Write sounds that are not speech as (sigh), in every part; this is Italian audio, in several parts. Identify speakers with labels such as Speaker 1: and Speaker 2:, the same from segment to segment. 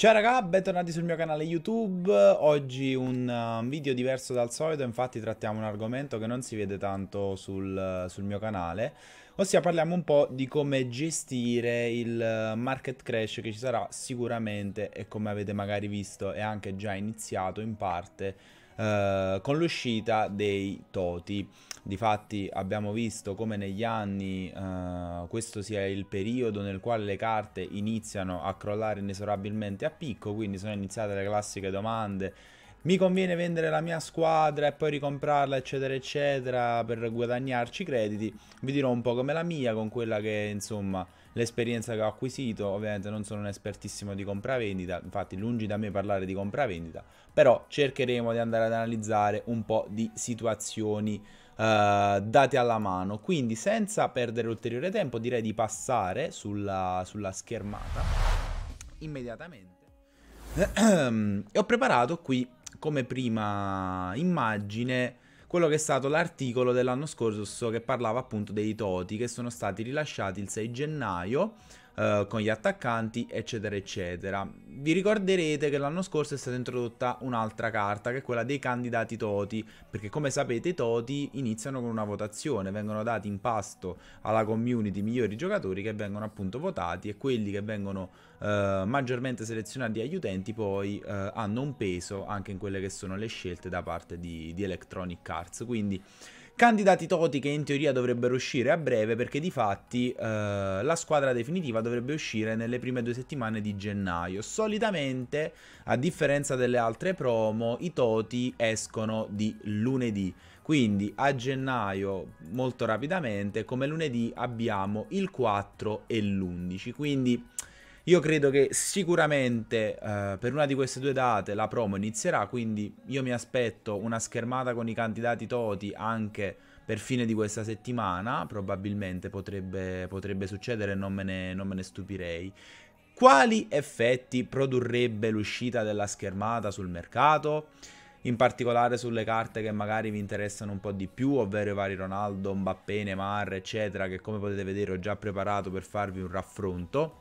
Speaker 1: Ciao raga, bentornati sul mio canale YouTube, oggi un um, video diverso dal solito, infatti trattiamo un argomento che non si vede tanto sul, sul mio canale, ossia parliamo un po' di come gestire il uh, market crash che ci sarà sicuramente e come avete magari visto è anche già iniziato in parte eh, con l'uscita dei toti. Difatti abbiamo visto come negli anni eh, questo sia il periodo nel quale le carte iniziano a crollare inesorabilmente a picco, quindi sono iniziate le classiche domande mi conviene vendere la mia squadra e poi ricomprarla eccetera eccetera per guadagnarci crediti vi dirò un po' come la mia con quella che insomma l'esperienza che ho acquisito ovviamente non sono un espertissimo di compravendita infatti lungi da me parlare di compravendita però cercheremo di andare ad analizzare un po' di situazioni Uh, date alla mano. Quindi senza perdere ulteriore tempo direi di passare sulla, sulla schermata immediatamente. (clears throat) e ho preparato qui come prima immagine quello che è stato l'articolo dell'anno scorso che parlava appunto dei toti che sono stati rilasciati il 6 gennaio eh, con gli attaccanti, eccetera, eccetera. Vi ricorderete che l'anno scorso è stata introdotta un'altra carta, che è quella dei candidati Toti, perché come sapete i Toti iniziano con una votazione, vengono dati in pasto alla community i migliori giocatori che vengono appunto votati e quelli che vengono eh, maggiormente selezionati agli utenti poi eh, hanno un peso anche in quelle che sono le scelte da parte di, di Electronic Arts. Quindi Candidati Toti che in teoria dovrebbero uscire a breve perché di fatti eh, la squadra definitiva dovrebbe uscire nelle prime due settimane di gennaio. Solitamente, a differenza delle altre promo, i Toti escono di lunedì. Quindi a gennaio, molto rapidamente, come lunedì abbiamo il 4 e l'11. Quindi io credo che sicuramente eh, per una di queste due date la promo inizierà, quindi io mi aspetto una schermata con i candidati Toti anche per fine di questa settimana, probabilmente potrebbe, potrebbe succedere e non, non me ne stupirei. Quali effetti produrrebbe l'uscita della schermata sul mercato? in particolare sulle carte che magari vi interessano un po' di più, ovvero i vari Ronaldo, Mbappé, Neymar, eccetera, che come potete vedere ho già preparato per farvi un raffronto.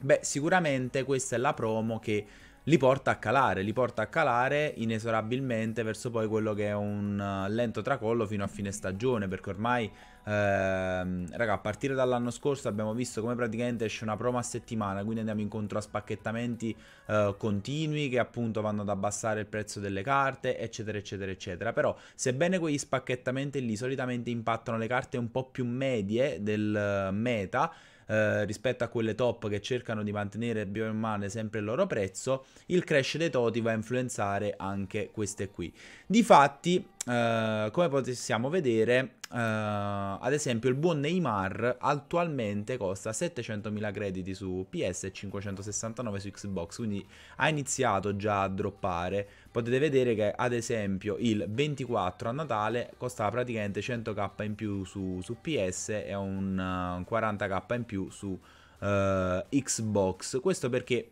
Speaker 1: Beh, sicuramente questa è la promo che li porta a calare, li porta a calare inesorabilmente verso poi quello che è un eh, lento tracollo fino a fine stagione, perché ormai, ehm, raga, a partire dall'anno scorso abbiamo visto come praticamente esce una promo a settimana, quindi andiamo incontro a spacchettamenti eh, continui che appunto vanno ad abbassare il prezzo delle carte, eccetera, eccetera, eccetera. Però, sebbene quegli spacchettamenti lì solitamente impattano le carte un po' più medie del eh, meta, eh, rispetto a quelle top che cercano di mantenere bene o male sempre il loro prezzo, il crash dei toti va a influenzare anche queste qui. Difatti, eh, come possiamo vedere, eh, ad esempio il buon Neymar attualmente costa 700.000 crediti su PS e 569 su Xbox, quindi ha iniziato già a droppare, potete vedere che ad esempio il 24 a Natale costava praticamente 100k in più su, su PS e un uh, 40k in più su uh, Xbox. Questo perché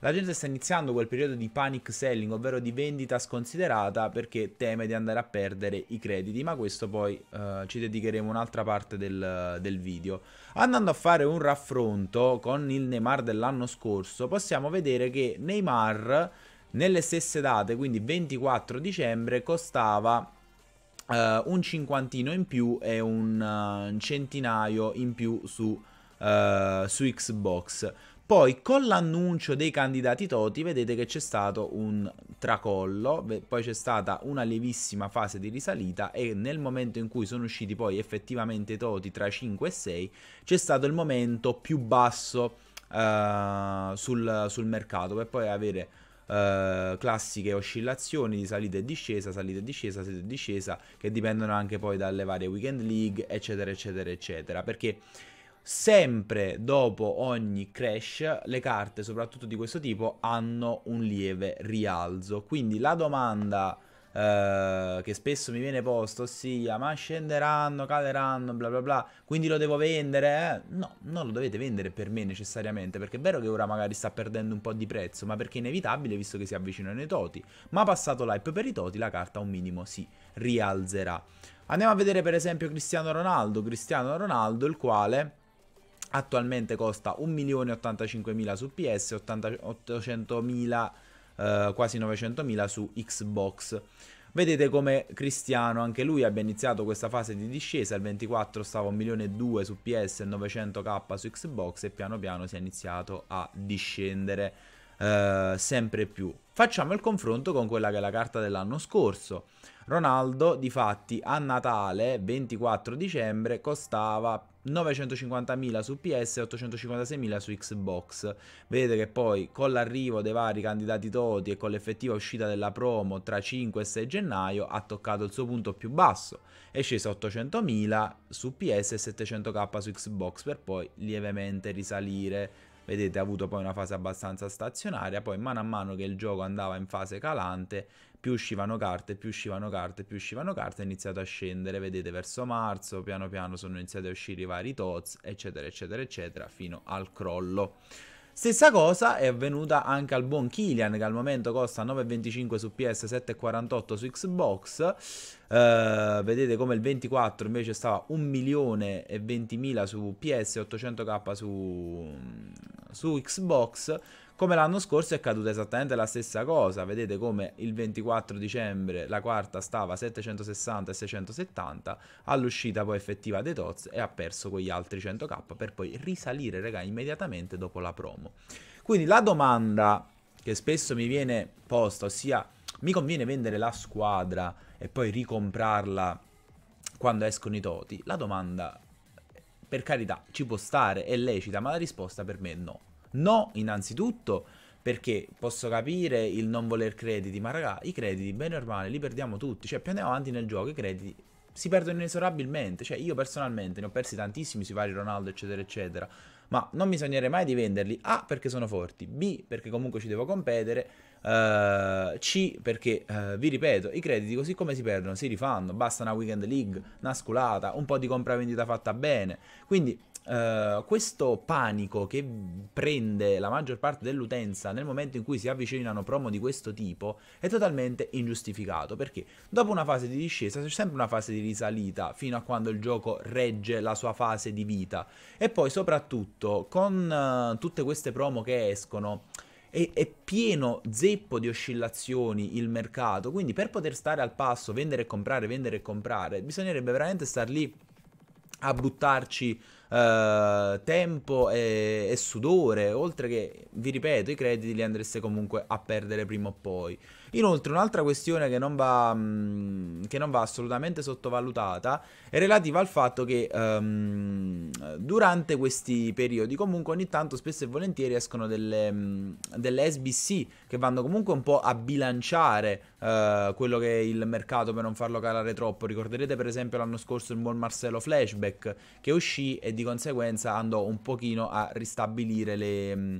Speaker 1: la gente sta iniziando quel periodo di panic selling, ovvero di vendita sconsiderata, perché teme di andare a perdere i crediti, ma questo poi eh, ci dedicheremo un'altra parte del, del, video. Andando a fare un raffronto con il Neymar dell'anno scorso, possiamo vedere che Neymar nelle stesse date, quindi 24 dicembre, costava Uh, un cinquantino in più e un, uh, centinaio in più su, uh, su, Xbox. Poi con l'annuncio dei candidati Toti vedete che c'è stato un tracollo, poi c'è stata una lievissima fase di risalita e nel momento in cui sono usciti poi effettivamente i Toti tra 5 e 6 c'è stato il momento più basso sul, sul mercato per poi avere eh, classiche oscillazioni di salita e discesa, salita e discesa, salita e discesa, che dipendono anche poi dalle varie weekend league, eccetera, eccetera, eccetera. Perché sempre dopo ogni crash le carte, soprattutto di questo tipo, hanno un lieve rialzo. Quindi la domanda eh, che spesso mi viene posto, ossia ma scenderanno, caleranno, bla bla bla, quindi lo devo vendere? Eh? No, non lo dovete vendere per me necessariamente, perché è vero che ora magari sta perdendo un po' di prezzo, ma perché è inevitabile visto che si avvicinano i toti, ma passato l'hype per i toti la carta un minimo si rialzerà. Andiamo a vedere per esempio Cristiano Ronaldo, Cristiano Ronaldo il quale attualmente costa 1.085.000 su PS, 80, 800.000 eh, quasi 900.000 su Xbox. Vedete come Cristiano, anche lui abbia iniziato questa fase di discesa, il 24 stava 1.200.000 su PS e 900k su Xbox e piano piano si è iniziato a discendere eh, sempre più. Facciamo il confronto con quella che è la carta dell'anno scorso. Ronaldo, difatti, a Natale, 24 dicembre, costava 950.000 su PS e 856.000 su Xbox. Vedete che poi con l'arrivo dei vari candidati toti e con l'effettiva uscita della promo tra 5 e 6 gennaio ha toccato il suo punto più basso. È scesa 800.000 su PS e 700k su Xbox per poi lievemente risalire vedete ha avuto poi una fase abbastanza stazionaria, poi mano a mano che il gioco andava in fase calante, più uscivano carte, più uscivano carte, più uscivano carte, è iniziato a scendere, vedete verso marzo, piano piano sono iniziati a uscire i vari TOTS, eccetera, eccetera, eccetera, fino al crollo. Stessa cosa è avvenuta anche al buon Killian, che al momento costa 9,25 su PS, 7,48 su Xbox. Uh, vedete come il 24 invece stava 1.020.000 su PS, 800k su, su Xbox. Come l'anno scorso è accaduta esattamente la stessa cosa, vedete come il 24 dicembre la quarta stava 760 e 670, all'uscita poi effettiva dei TOTS e ha perso quegli altri 100k per poi risalire raga, immediatamente dopo la promo. Quindi la domanda che spesso mi viene posta, ossia mi conviene vendere la squadra e poi ricomprarla quando escono i toti? La domanda, per carità, ci può stare, è lecita, ma la risposta per me è no. No, innanzitutto, perché posso capire il non voler crediti, ma raga, i crediti, bene o male, li perdiamo tutti. Cioè, più andiamo avanti nel gioco, i crediti si perdono inesorabilmente. Cioè, io personalmente ne ho persi tantissimi sui vari Ronaldo, eccetera, eccetera. Ma non mi bisognerebbe mai di venderli. A, perché sono forti. B, perché comunque ci devo competere. Uh, C, perché uh, vi ripeto, i crediti così come si perdono si rifanno. Basta una weekend league, una sculata, un po' di compravendita fatta bene. Quindi eh, questo panico che prende la maggior parte dell'utenza nel momento in cui si avvicinano promo di questo tipo è totalmente ingiustificato perché dopo una fase di discesa c'è sempre una fase di risalita fino a quando il gioco regge la sua fase di vita e poi soprattutto con uh, tutte queste promo che escono è, pieno zeppo di oscillazioni il mercato, quindi per poter stare al passo, vendere e comprare, vendere e comprare, bisognerebbe veramente star lì a buttarci eh, tempo e, e sudore, oltre che, vi ripeto, i crediti li andreste comunque a perdere prima o poi. Inoltre, un'altra questione che non va, mh, mm, che non va assolutamente sottovalutata è relativa al fatto che um, durante questi periodi, comunque, ogni tanto, spesso e volentieri escono delle, mh, mm, delle SBC che vanno comunque un po' a bilanciare uh, quello che è il mercato per non farlo calare troppo. Ricorderete, per esempio, l'anno scorso il buon Marcello Flashback che uscì e di conseguenza andò un pochino a ristabilire le. Mh, mm,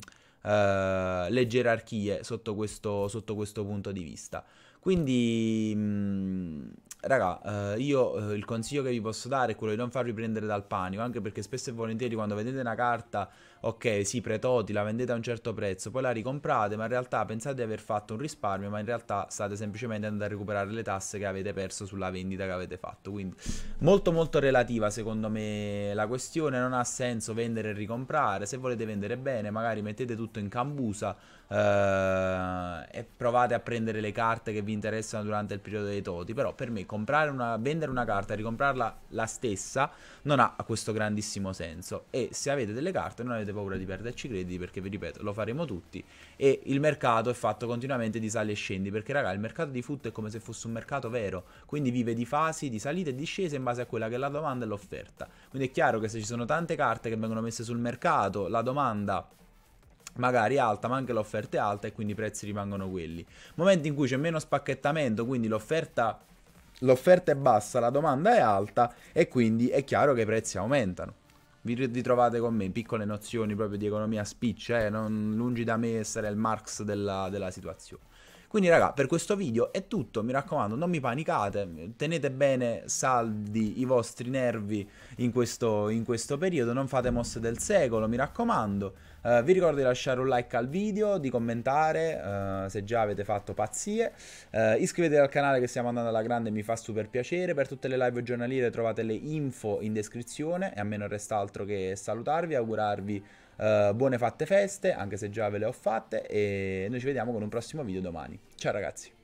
Speaker 1: eh, le gerarchie sotto questo, sotto questo, punto di vista. Quindi, mh, mm, raga, eh, io eh, il consiglio che vi posso dare è quello di non farvi prendere dal panico, anche perché spesso e volentieri quando vedete una carta ok, sì, pretoti, la vendete a un certo prezzo, poi la ricomprate, ma in realtà pensate di aver fatto un risparmio, ma in realtà state semplicemente andando a recuperare le tasse che avete perso sulla vendita che avete fatto. Quindi molto molto relativa secondo me la questione, non ha senso vendere e ricomprare, se volete vendere bene magari mettete tutto in cambusa eh, e provate a prendere le carte che vi interessano durante il periodo dei toti, però per me comprare una, vendere una carta e ricomprarla la stessa non ha questo grandissimo senso e se avete delle carte non avete paura di perderci crediti perché vi ripeto lo faremo tutti e il mercato è fatto continuamente di sali e scendi perché raga il mercato di foot è come se fosse un mercato vero quindi vive di fasi di salite e discese in base a quella che è la domanda e l'offerta quindi è chiaro che se ci sono tante carte che vengono messe sul mercato la domanda magari alta, ma anche l'offerta è alta e quindi i prezzi rimangono quelli. Momenti in cui c'è meno spacchettamento, quindi l'offerta, l'offerta è bassa, la domanda è alta e quindi è chiaro che i prezzi aumentano vi ritrovate con me, piccole nozioni proprio di economia spiccia, eh? non, lungi da me essere il Marx della, della situazione. Quindi raga, per questo video è tutto, mi raccomando, non mi panicate, tenete bene saldi i vostri nervi in questo, in questo periodo, non fate mosse del secolo, mi raccomando. Uh, vi ricordo di lasciare un like al video, di commentare uh, se già avete fatto pazzie, uh, iscrivetevi al canale che stiamo andando alla grande, mi fa super piacere, per tutte le live giornaliere trovate le info in descrizione e a me non resta altro che salutarvi, e augurarvi eh, buone fatte feste, anche se già ve le ho fatte, e noi ci vediamo con un prossimo video domani. Ciao ragazzi!